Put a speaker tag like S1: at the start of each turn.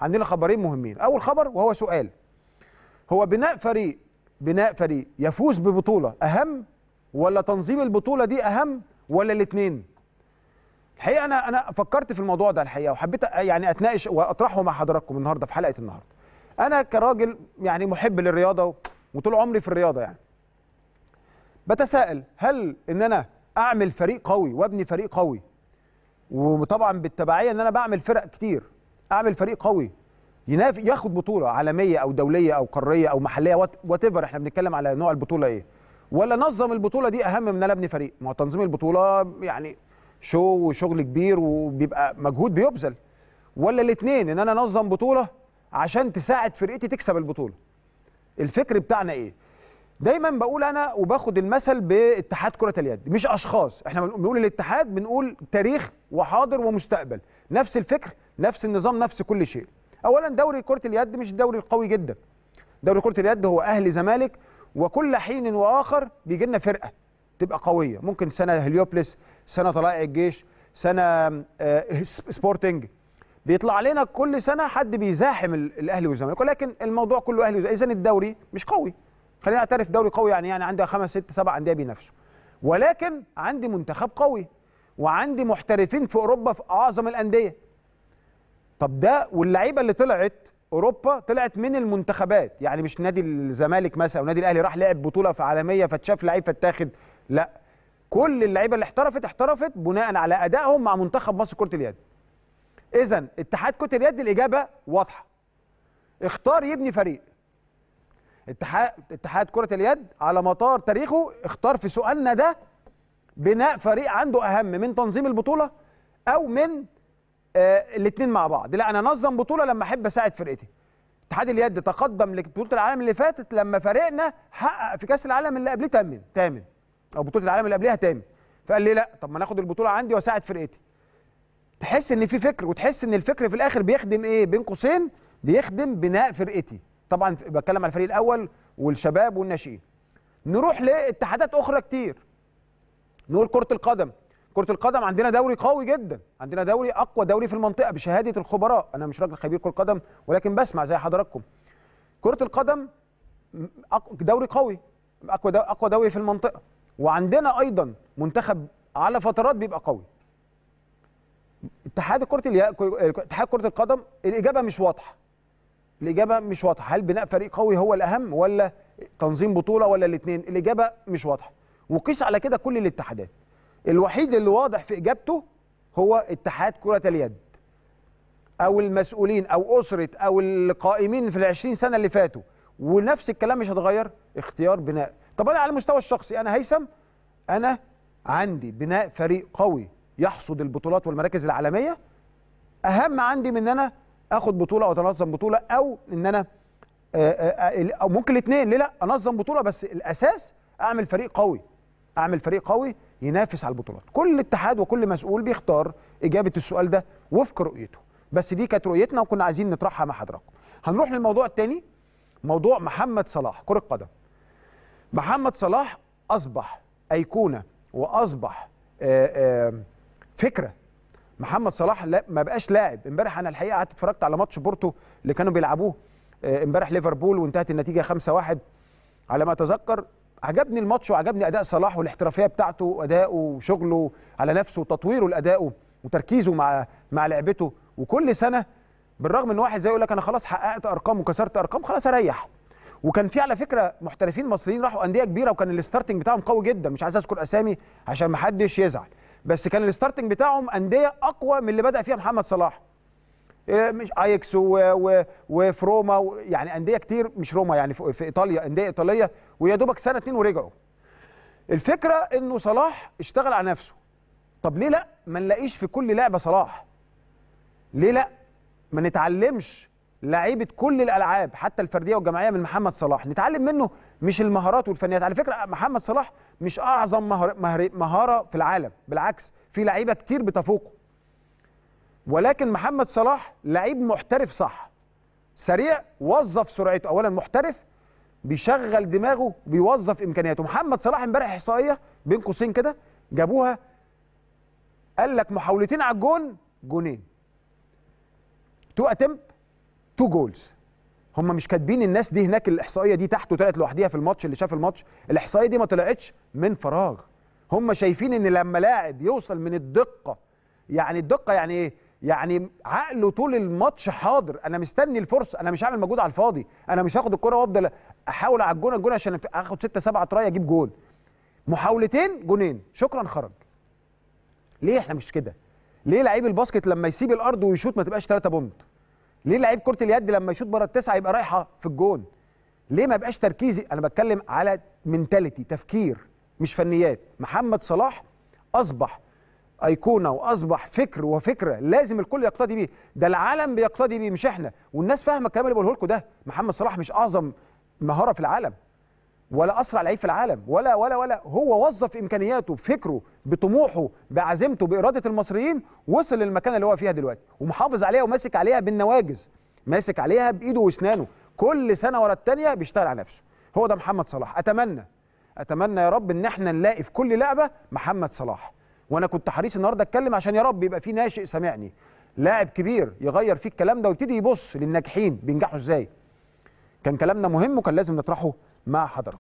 S1: عندنا خبرين مهمين اول خبر وهو سؤال هو بناء فريق بناء فريق يفوز ببطوله اهم ولا تنظيم البطوله دي اهم ولا الاثنين الحقيقه انا انا فكرت في الموضوع ده الحقيقه وحبيت يعني اتناقش واطرحه مع حضراتكم النهارده في حلقه النهارده انا كراجل يعني محب للرياضه وطول عمري في الرياضه يعني بتساءل هل ان انا اعمل فريق قوي وابني فريق قوي وطبعا بالتبعيه ان انا بعمل فرق كتير اعمل فريق قوي ينافي ياخد بطوله عالميه او دوليه او قاريه او محليه وات ايفر احنا بنتكلم على نوع البطوله ايه ولا نظم البطوله دي اهم من ان انا ابني فريق ما هو تنظيم البطوله يعني شو وشغل كبير وبيبقى مجهود بيبذل ولا الاثنين ان انا انظم بطوله عشان تساعد فرقتي تكسب البطوله الفكر بتاعنا ايه دايما بقول انا وباخد المثل باتحاد كره اليد مش اشخاص احنا بنقول الاتحاد بنقول تاريخ وحاضر ومستقبل نفس الفكر نفس النظام نفس كل شيء اولا دوري كره اليد مش الدوري القوي جدا دوري كره اليد هو اهلي زمالك وكل حين واخر بيجي لنا فرقه تبقى قويه ممكن سنه هليوبلس سنه طلائع الجيش سنه آه، سبورتنج بيطلع علينا كل سنه حد بيزاحم الاهلي والزمالك ولكن الموضوع كله اهلي اذا الدوري مش قوي خلينا نعترف دوري قوي يعني يعني عنده خمس ست سبع انديه بينافسوا ولكن عندي منتخب قوي وعندي محترفين في اوروبا في اعظم الانديه طب ده واللعيبه اللي طلعت اوروبا طلعت من المنتخبات يعني مش نادي الزمالك مثلا او نادي الاهلي راح لعب بطوله في عالميه فتشاف لعيب فاتاخد لا كل اللعيبه اللي احترفت احترفت بناء على ادائهم مع منتخب مصر كره اليد اذا اتحاد كره اليد الاجابه واضحه اختار يبني فريق اتحاد اتحاد كره اليد على مطار تاريخه اختار في سؤالنا ده بناء فريق عنده اهم من تنظيم البطوله او من آه، الاثنين مع بعض لا انا انظم بطوله لما احب اساعد فرقتي اتحاد اليد تقدم لبطوله العالم اللي فاتت لما فريقنا حقق في كاس العالم اللي قبليه تامن تامن او بطوله العالم اللي قبليها تامن فقال لي لا طب ما ناخد البطوله عندي واساعد فرقتي تحس ان في فكر وتحس ان الفكر في الاخر بيخدم ايه بين قوسين بيخدم بناء فرقتي طبعا بتكلم على الفريق الاول والشباب والناشئين نروح لاتحادات اخرى كتير نقول كره القدم كره القدم عندنا دوري قوي جدا عندنا دوري اقوى دوري في المنطقه بشهاده الخبراء انا مش راجل خبير كره قدم ولكن بسمع زي حضراتكم كره القدم دوري قوي اقوى اقوى دوري في المنطقه وعندنا ايضا منتخب على فترات بيبقى قوي اتحاد كره اليا... اتحاد كره القدم الاجابه مش واضحه الاجابه مش واضحه هل بناء فريق قوي هو الاهم ولا تنظيم بطوله ولا الاثنين الاجابه مش واضحه وقيس على كده كل الاتحادات الوحيد اللي واضح في اجابته هو اتحاد كره اليد او المسؤولين او اسره او القائمين في ال 20 سنه اللي فاتوا ونفس الكلام مش هتغير اختيار بناء طب انا على المستوى الشخصي انا هيثم انا عندي بناء فريق قوي يحصد البطولات والمراكز العالميه اهم عندي من ان انا اخد بطوله او انظم بطوله او ان انا آه، آه، آه، او ممكن الاثنين ليه لا انظم بطوله بس الاساس اعمل فريق قوي اعمل فريق قوي ينافس على البطولات كل اتحاد وكل مسؤول بيختار اجابه السؤال ده وفق رؤيته بس دي كانت رؤيتنا وكنا عايزين نطرحها مع حضراتكم هنروح للموضوع الثاني موضوع محمد صلاح كره قدم محمد صلاح اصبح ايقونه واصبح آه، آه، فكره محمد صلاح لا ما بقاش لاعب امبارح انا الحقيقه قعدت اتفرجت على ماتش بورتو اللي كانوا بيلعبوه آه، امبارح ليفربول وانتهت النتيجه 5-1 على ما اتذكر عجبني الماتش وعجبني اداء صلاح والاحترافيه بتاعته وادائه وشغله على نفسه وتطويره لادائه وتركيزه مع مع لعبته وكل سنه بالرغم ان واحد زي يقول لك انا خلاص حققت ارقام وكسرت ارقام خلاص اريح وكان في على فكره محترفين مصريين راحوا انديه كبيره وكان الستارتنج بتاعهم قوي جدا مش عايز اذكر اسامي عشان ما حدش يزعل بس كان الستارتنج بتاعهم انديه اقوى من اللي بدا فيها محمد صلاح آه، مش اياكس وفروما يعني انديه كتير مش روما يعني في ايطاليا انديه ايطاليه ويا دوبك سنه اتنين ورجعوا الفكره انه صلاح اشتغل على نفسه طب ليه لا ما نلاقيش في كل لعبه صلاح ليه لا ما نتعلمش لعيبه كل الالعاب حتى الفرديه والجماعيه من محمد صلاح نتعلم منه مش المهارات والفنيات على فكره محمد صلاح مش اعظم مهارة, في العالم بالعكس في لعيبه كتير بتفوقه ولكن محمد صلاح لعيب محترف صح سريع وظف سرعته اولا محترف بيشغل دماغه بيوظف امكانياته محمد صلاح امبارح احصائيه بين قوسين كده جابوها قال لك محاولتين على الجون جونين تو اتمب تو جولز هم مش كاتبين الناس دي هناك الاحصائيه دي تحته وطلعت لوحديها في الماتش اللي شاف الماتش الاحصائيه دي ما طلعتش من فراغ هم شايفين ان لما لاعب يوصل من الدقه يعني الدقه يعني ايه يعني عقله طول الماتش حاضر انا مستني الفرصه انا مش هعمل مجهود على الفاضي انا مش هاخد الكره وافضل احاول على الجون الجون عشان اخد 6 7 تراي اجيب جول محاولتين جونين شكرا خرج ليه احنا مش كده ليه لعيب الباسكت لما يسيب الارض ويشوط ما تبقاش 3 بونت ليه لعيب كره اليد لما يشوط بره التسعه يبقى رايحه في الجون ليه ما بقاش تركيزي انا بتكلم على منتاليتي تفكير مش فنيات محمد صلاح اصبح ايقونه واصبح فكر وفكره لازم الكل يقتدي بيه ده العالم بيقتدي بيه مش احنا والناس فاهمه الكلام اللي بقوله لكم ده محمد صلاح مش اعظم مهاره في العالم ولا اسرع لعيب في العالم ولا ولا ولا هو وظف امكانياته بفكره بطموحه بعزيمته باراده المصريين وصل للمكانه اللي هو فيها دلوقتي ومحافظ عليها وماسك عليها بالنواجز ماسك عليها بايده واسنانه كل سنه ورا الثانيه بيشتغل على نفسه هو ده محمد صلاح اتمنى اتمنى يا رب ان احنا نلاقي في كل لعبه محمد صلاح وانا كنت حريص النهارده اتكلم عشان يا رب يبقى في ناشئ سامعني لاعب كبير يغير فيه الكلام ده ويبتدي يبص للناجحين بينجحوا ازاي كان كلامنا مهم وكان لازم نطرحه مع حضرتك